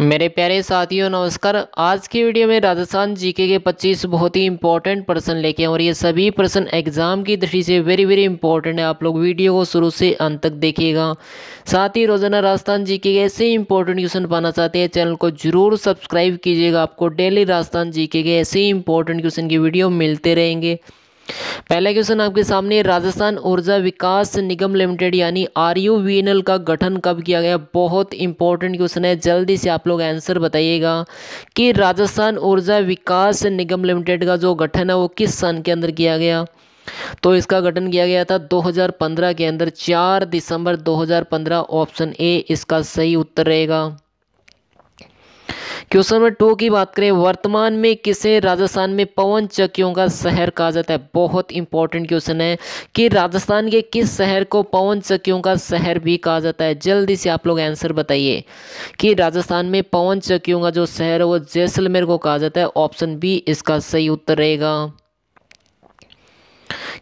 मेरे प्यारे साथियों नमस्कार आज की वीडियो में राजस्थान जीके के 25 बहुत ही इंपॉर्टेंट प्रश्न लेके हैं और ये सभी प्रश्न एग्जाम की दृष्टि से वेरी वेरी इंपॉर्टेंट है आप लोग वीडियो को शुरू से अंत तक देखिएगा साथ ही रोजाना राजस्थान जीके के ऐसे इंपॉर्टेंट क्वेश्चन पाना चाहते हैं चैनल को जरूर सब्सक्राइब कीजिएगा आपको डेली राजस्थान जी के ऐसे इंपॉर्टेंट क्वेश्चन की वीडियो मिलते रहेंगे पहला क्वेश्चन आपके सामने राजस्थान ऊर्जा विकास निगम लिमिटेड यानी R U V N L का गठन कब किया गया बहुत इंपॉर्टेंट क्वेश्चन है जल्दी से आप लोग आंसर बताइएगा कि राजस्थान ऊर्जा विकास निगम लिमिटेड का जो गठन है वो किस सन के अंदर किया गया तो इसका गठन किया गया था 2015 के अंदर 4 दिसंबर 2015 ऑप्शन ए इसका सही उत्तर रहेगा क्वेश्चन नंबर टू की बात करें वर्तमान में किसे राजस्थान में पवन चक्कियों का शहर कहा जाता है बहुत इंपॉर्टेंट क्वेश्चन है कि राजस्थान के किस शहर को पवन चक्कियों का शहर भी कहा जाता है जल्दी से आप लोग आंसर बताइए कि राजस्थान में पवन चक्कियों का जो शहर है वो जैसलमेर को कहा जाता है ऑप्शन बी इसका सही उत्तर रहेगा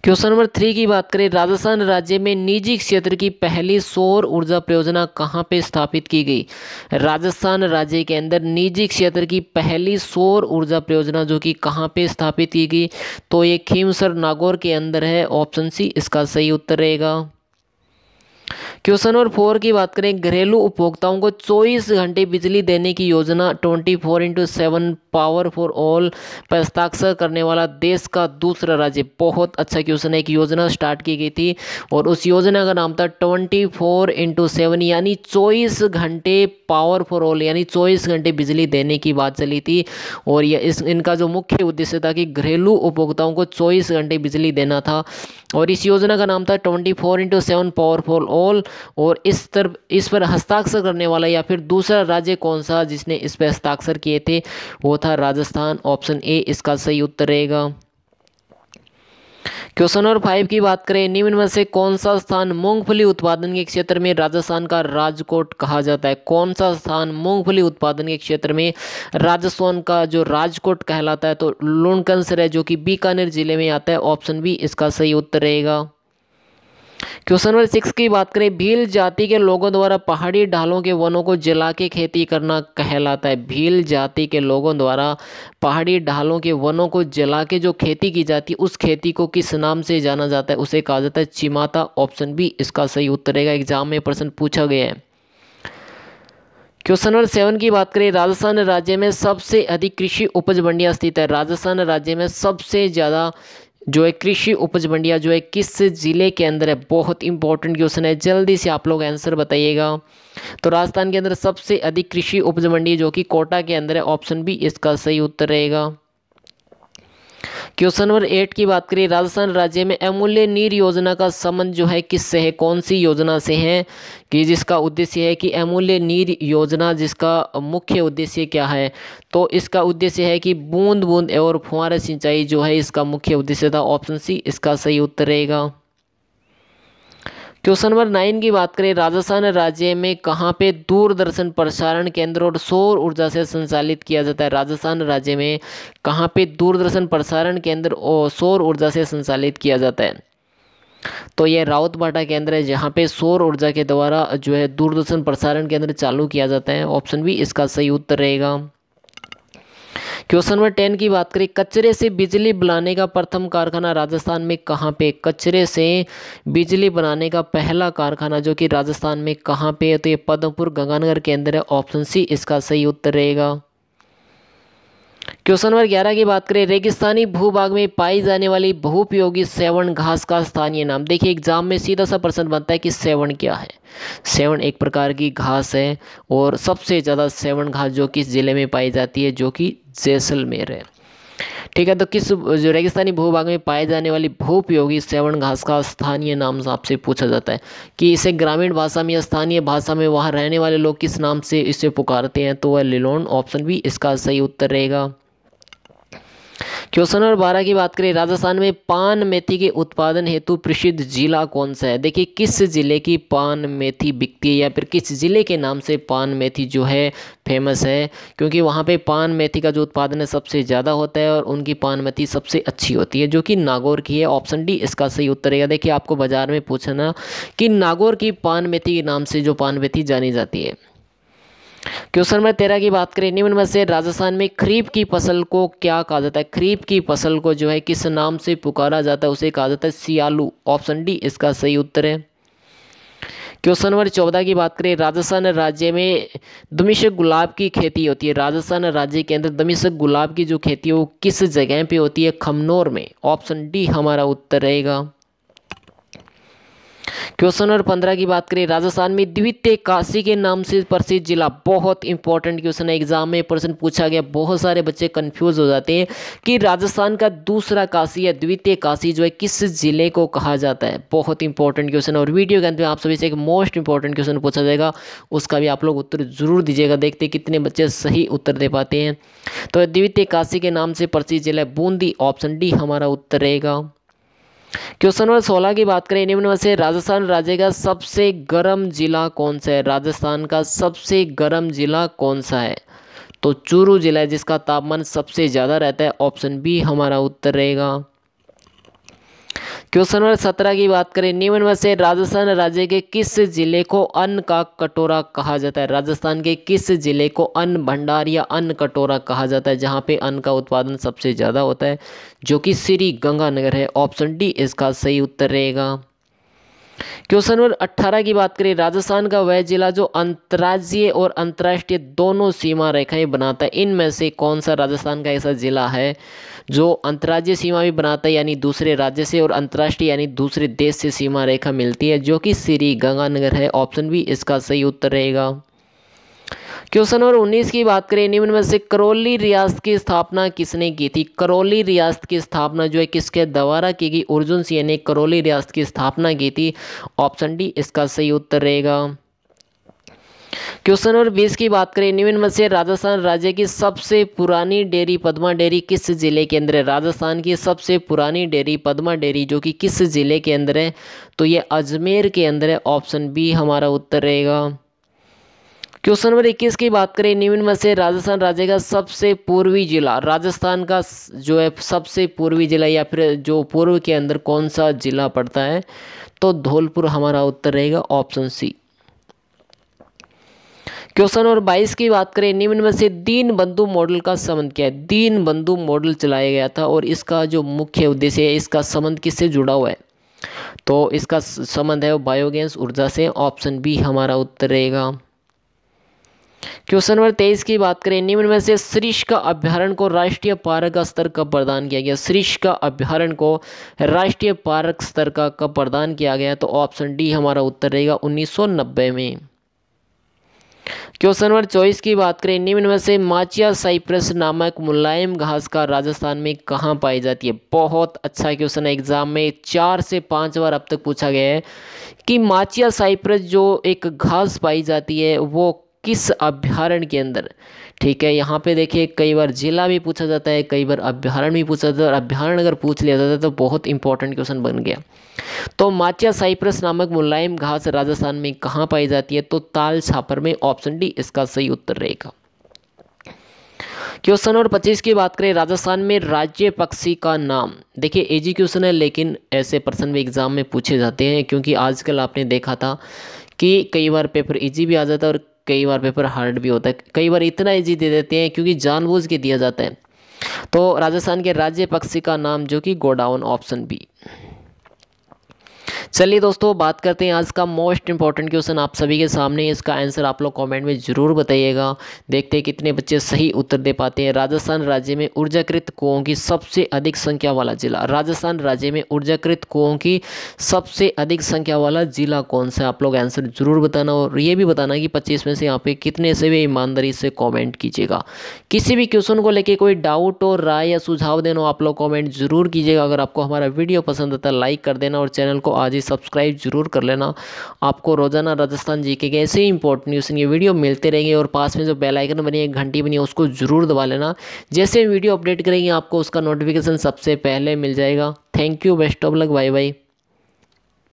क्वेश्चन नंबर थ्री की बात करें राजस्थान राज्य में निजी क्षेत्र की पहली सौर ऊर्जा परियोजना कहाँ पे स्थापित की गई राजस्थान राज्य के अंदर निजी क्षेत्र की पहली सौर ऊर्जा परियोजना जो कि कहाँ पे स्थापित की गई तो ये खीमसर नागौर के अंदर है ऑप्शन सी इसका सही उत्तर रहेगा क्वेश्चन नंबर फोर की बात करें घरेलू उपभोक्ताओं को 24 घंटे बिजली देने की योजना 24 four into seven power for all पर हस्ताक्षर करने वाला देश का दूसरा राज्य बहुत अच्छा क्वेश्चन है एक योजना स्टार्ट की गई थी और उस योजना का नाम था 24 फोर इंटू सेवन यानी चौबीस घंटे पावर फॉर ऑल यानी चौबीस घंटे बिजली देने की बात चली थी और यह इस इनका जो मुख्य उद्देश्य था कि घरेलू उपभोक्ताओं को चौबीस घंटे बिजली देना था और इस योजना का नाम था twenty four into seven power for all और इस तरफ इस पर हस्ताक्षर करने वाला या फिर दूसरा राज्य कौन सा जिसने इस पर हस्ताक्षर किए थे वो था राजस्थान ऑप्शन ए इसका सही उत्तर रहेगा क्वेश्चन नंबर फाइव की बात करें निम्न में से कौन सा स्थान मूंगफली उत्पादन के क्षेत्र में राजस्थान का राजकोट कहा जाता है कौन सा स्थान मूंगफली उत्पादन के क्षेत्र में राजस्थान का जो राजकोट कहलाता है तो लूणकंसर है जो कि बीकानेर जिले में आता है ऑप्शन बी इसका सही उत्तर रहेगा क्वेश्चन नंबर सिक्स की बात करें भील जाति के लोगों द्वारा पहाड़ी ढालों के वनों को जला के खेती करना कहलाता है भील जाति के लोगों द्वारा पहाड़ी ढालों के वनों को जला के जो खेती की जाती है उस खेती को किस नाम से जाना जाता है उसे कहा जाता है चिमाता ऑप्शन बी इसका सही उत्तर रहेगा एग्जाम में प्रश्न पूछा गया है क्वेश्चन नंबर सेवन की बात करें राजस्थान राज्य में सबसे अधिक कृषि उपज मंडियाँ स्थित है राजस्थान राज्य में सबसे ज़्यादा जो है कृषि उपज मंडिया जो है किस ज़िले के अंदर है बहुत इंपॉर्टेंट क्वेश्चन है जल्दी से आप लोग आंसर बताइएगा तो राजस्थान के अंदर सबसे अधिक कृषि उपज मंडी जो कि कोटा के अंदर है ऑप्शन बी इसका सही उत्तर रहेगा क्वेश्चन नंबर एट की बात करें राजस्थान राज्य में अमूल्य नीर योजना का संबंध जो है किससे है कौन सी योजना से है कि जिसका उद्देश्य है कि अमूल्य नीर योजना जिसका मुख्य उद्देश्य क्या है तो इसका उद्देश्य है कि बूंद बूंद और फुहारा सिंचाई जो है इसका मुख्य उद्देश्य था ऑप्शन सी इसका सही उत्तर रहेगा क्वेश्चन नंबर नाइन की बात करें राजस्थान राज्य में कहाँ पे दूरदर्शन प्रसारण केंद्र और सौर ऊर्जा से संचालित किया जाता है राजस्थान राज्य में कहाँ पे दूरदर्शन प्रसारण केंद्र और सौर ऊर्जा से संचालित किया जाता है तो यह राउत बाटा केंद्र है जहाँ पे सौर ऊर्जा के द्वारा जो है दूरदर्शन प्रसारण केंद्र चालू किया जाता है ऑप्शन भी इसका सही उत्तर रहेगा क्वेश्चन नंबर टेन की बात करें कचरे से बिजली बनाने का प्रथम कारखाना राजस्थान में कहाँ पे कचरे से बिजली बनाने का पहला कारखाना जो कि राजस्थान में कहाँ पे है तो ये पदमपुर गंगानगर के अंदर है ऑप्शन सी इसका सही उत्तर रहेगा क्वेश्चन नंबर ग्यारह की बात करें रेगिस्तानी भूभाग में पाई जाने वाली बहुपयोगी सेवन घास का स्थानीय नाम देखिए एग्जाम में सीधा सा प्रश्न बनता है कि सेवन क्या है सेवन एक प्रकार की घास है और सबसे ज़्यादा सेवन घास जो कि ज़िले में पाई जाती है जो कि जैसलमेर है ठीक है तो किस जो रेगिस्तानी भूभाग में पाए जाने वाली भूपयोगी सेवन घास का स्थानीय नाम आपसे पूछा जाता है कि इसे ग्रामीण भाषा में या स्थानीय भाषा में वहाँ रहने वाले लोग किस नाम से इसे पुकारते हैं तो वह लिलोन ऑप्शन भी इसका सही उत्तर रहेगा क्वेश्चन नंबर बारह की बात करें राजस्थान में पान मेथी के उत्पादन हेतु प्रसिद्ध जिला कौन सा है देखिए किस जिले की पान मेथी बिकती है या फिर किस जिले के नाम से पान मेथी जो है फेमस है क्योंकि वहाँ पे पान मेथी का जो उत्पादन है सबसे ज़्यादा होता है और उनकी पान मेथी सबसे अच्छी होती है जो कि नागौर की है ऑप्शन डी इसका सही उत्तर है देखिए आपको बाजार में पूछना कि नागौर की पान मेथी के नाम से जो पान मेथी जानी जाती है क्वेश्चन नंबर तेरह की बात करें निम्न में से राजस्थान में खरीफ की फसल को क्या कहा जाता है खरीफ की फसल को जो है किस नाम से पुकारा जाता है उसे कहा जाता है सियालू ऑप्शन डी इसका सही उत्तर है क्वेश्चन नंबर चौदह की बात करें राजस्थान राज्य में दमिश गुलाब की खेती होती है राजस्थान राज्य के अंदर दमिश गुलाब की जो खेती है वो किस जगह पे होती है खमनौर में ऑप्शन डी हमारा उत्तर रहेगा क्वेश्चन नंबर पंद्रह की बात करें राजस्थान में द्वितीय काशी के नाम से प्रसिद्ध जिला बहुत इंपॉर्टेंट क्वेश्चन है एग्जाम में प्रश्न पूछा गया बहुत सारे बच्चे कंफ्यूज हो जाते हैं कि राजस्थान का दूसरा काशी या द्वितीय काशी जो है किस जिले को कहा जाता है बहुत इंपॉर्टेंट क्वेश्चन और वीडियो के अंत में आप सभी से एक मोस्ट इंपॉर्टेंट क्वेश्चन पूछा जाएगा उसका भी आप लोग उत्तर जरूर दीजिएगा देखते कितने बच्चे सही उत्तर दे पाते हैं तो द्वितीय काशी के नाम से प्रसिद्ध जिला बूंदी ऑप्शन डी हमारा उत्तर रहेगा क्वेश्चन नंबर सोलह की बात करें इनमें से राजस्थान राज्य का सबसे गर्म जिला कौन सा है राजस्थान का सबसे गर्म जिला कौन सा है तो चूरू जिला है जिसका तापमान सबसे ज़्यादा रहता है ऑप्शन बी हमारा उत्तर रहेगा क्वेश्चन नंबर सत्रह की बात करें निम्न में से राजस्थान राज्य के किस जिले को अन्न का कटोरा कहा जाता है राजस्थान के किस जिले को अन्न भंडार या अन्न कटोरा कहा जाता है जहाँ पे अन्न का उत्पादन सबसे ज़्यादा होता है जो कि श्री गंगानगर है ऑप्शन डी इसका सही उत्तर रहेगा क्वेश्चन नंबर अट्ठारह की बात करें राजस्थान का वह जिला जो अंतर्राज्यीय और अंतर्राष्ट्रीय दोनों सीमा रेखाएं बनाता है इनमें से कौन सा राजस्थान का ऐसा जिला है जो अंतर्राज्यीय सीमा भी बनाता है यानी दूसरे राज्य से और अंतर्राष्ट्रीय यानी दूसरे देश से सीमा रेखा मिलती है जो कि श्री गंगानगर है ऑप्शन भी इसका सही उत्तर रहेगा क्वेश्चन नंबर उन्नीस की बात करें निम्न में से करौली रियासत की स्थापना किसने की थी करौली रियासत की स्थापना जो है किसके द्वारा की गई अर्जुन सिंह ने करौली रियासत की स्थापना की थी ऑप्शन डी इसका सही उत्तर रहेगा क्वेश्चन नंबर बीस की बात करें निम्न में से राजस्थान राज्य की सबसे पुरानी डेयरी पद्मा डेयरी किस जिले के अंदर है राजस्थान की सबसे पुरानी डेयरी पद्मा डेयरी जो कि किस जिले के अंदर है तो ये अजमेर के अंदर है ऑप्शन बी हमारा उत्तर रहेगा क्वेश्चन नंबर इक्कीस की बात करें निम्न में से राजस्थान राज्य का सबसे पूर्वी जिला राजस्थान का जो है सबसे पूर्वी जिला या फिर जो पूर्व के अंदर कौन सा जिला पड़ता है तो धौलपुर हमारा उत्तर रहेगा ऑप्शन सी क्वेश्चन नंबर बाईस की बात करें निम्न में से दीन बंधु मॉडल का संबंध क्या है दीन बंधु मॉडल चलाया गया था और इसका जो मुख्य उद्देश्य है इसका संबंध किससे जुड़ा हुआ है तो इसका संबंध है बायोगैस ऊर्जा से ऑप्शन बी हमारा उत्तर रहेगा क्वेश्चन नंबर तेईस की बात करें निम्न में से श्रीष का अभ्यारण को राष्ट्रीय पार्क स्तर कब प्रदान किया गया श्रीष का अभ्यारण को राष्ट्रीय पार्क स्तर का कब प्रदान किया गया तो ऑप्शन डी हमारा उत्तर रहेगा 1990 में क्वेश्चन नंबर चौबीस की बात करें निम्न में से माचिया साइप्रस नामक मुलायम घास का राजस्थान में कहाँ पाई जाती है बहुत अच्छा क्वेश्चन है एग्जाम में चार से पाँच बार अब तक पूछा गया है कि माचिया साइप्रस जो एक घास पाई जाती है वो किस अभ्यारण्य के अंदर ठीक है यहाँ पे देखिए कई बार जिला भी पूछा जाता है कई बार अभ्यारण भी पूछा जाता है और अभ्यारण अगर पूछ लिया जाता है तो बहुत इंपॉर्टेंट क्वेश्चन बन गया तो माचिया साइप्रस नामक मुलायम घास राजस्थान में कहाँ पाई जाती है तो ताल छापर में ऑप्शन डी इसका सही उत्तर रहेगा क्वेश्चन नंबर पच्चीस की बात करें राजस्थान में राज्य पक्षी का नाम देखिए एजी क्वेश्चन है लेकिन ऐसे पर्सन भी एग्जाम में पूछे जाते हैं क्योंकि आजकल आपने देखा था कि कई बार पेपर इजी भी आ जाता है और कई बार पेपर हार्ड भी होता है कई बार इतना ईजी दे देते हैं क्योंकि जानबूझ के दिया जाता है तो राजस्थान के राज्य पक्षी का नाम जो कि गोडाउन ऑप्शन बी चलिए दोस्तों बात करते हैं आज का मोस्ट इंपॉर्टेंट क्वेश्चन आप सभी के सामने इसका आंसर आप लोग कमेंट में ज़रूर बताइएगा देखते हैं कितने बच्चे सही उत्तर दे पाते हैं राजस्थान राज्य में ऊर्जाकृत कुओं की सबसे अधिक संख्या वाला जिला राजस्थान राज्य में ऊर्जाकृत कुओं की सबसे अधिक संख्या वाला जिला कौन सा आप लोग आंसर जरूर बताना और ये भी बताना कि पच्चीस में से यहाँ पे कितने से भी ईमानदारी से कॉमेंट कीजिएगा किसी भी क्वेश्चन को लेकर कोई डाउट और राय या सुझाव देना आप लोग कॉमेंट जरूर कीजिएगा अगर आपको हमारा वीडियो पसंद आता है लाइक कर देना और चैनल को आज सब्सक्राइब जरूर कर लेना आपको रोज़ाना राजस्थान जी के ऐसे ही इंपॉर्टेंट न्यूज़ ये वीडियो मिलते रहेंगे और पास में जो बेलाइकन बनी है घंटी बनी है उसको ज़रूर दबा लेना जैसे वीडियो अपडेट करेंगे आपको उसका नोटिफिकेशन सबसे पहले मिल जाएगा thank you best of luck bye bye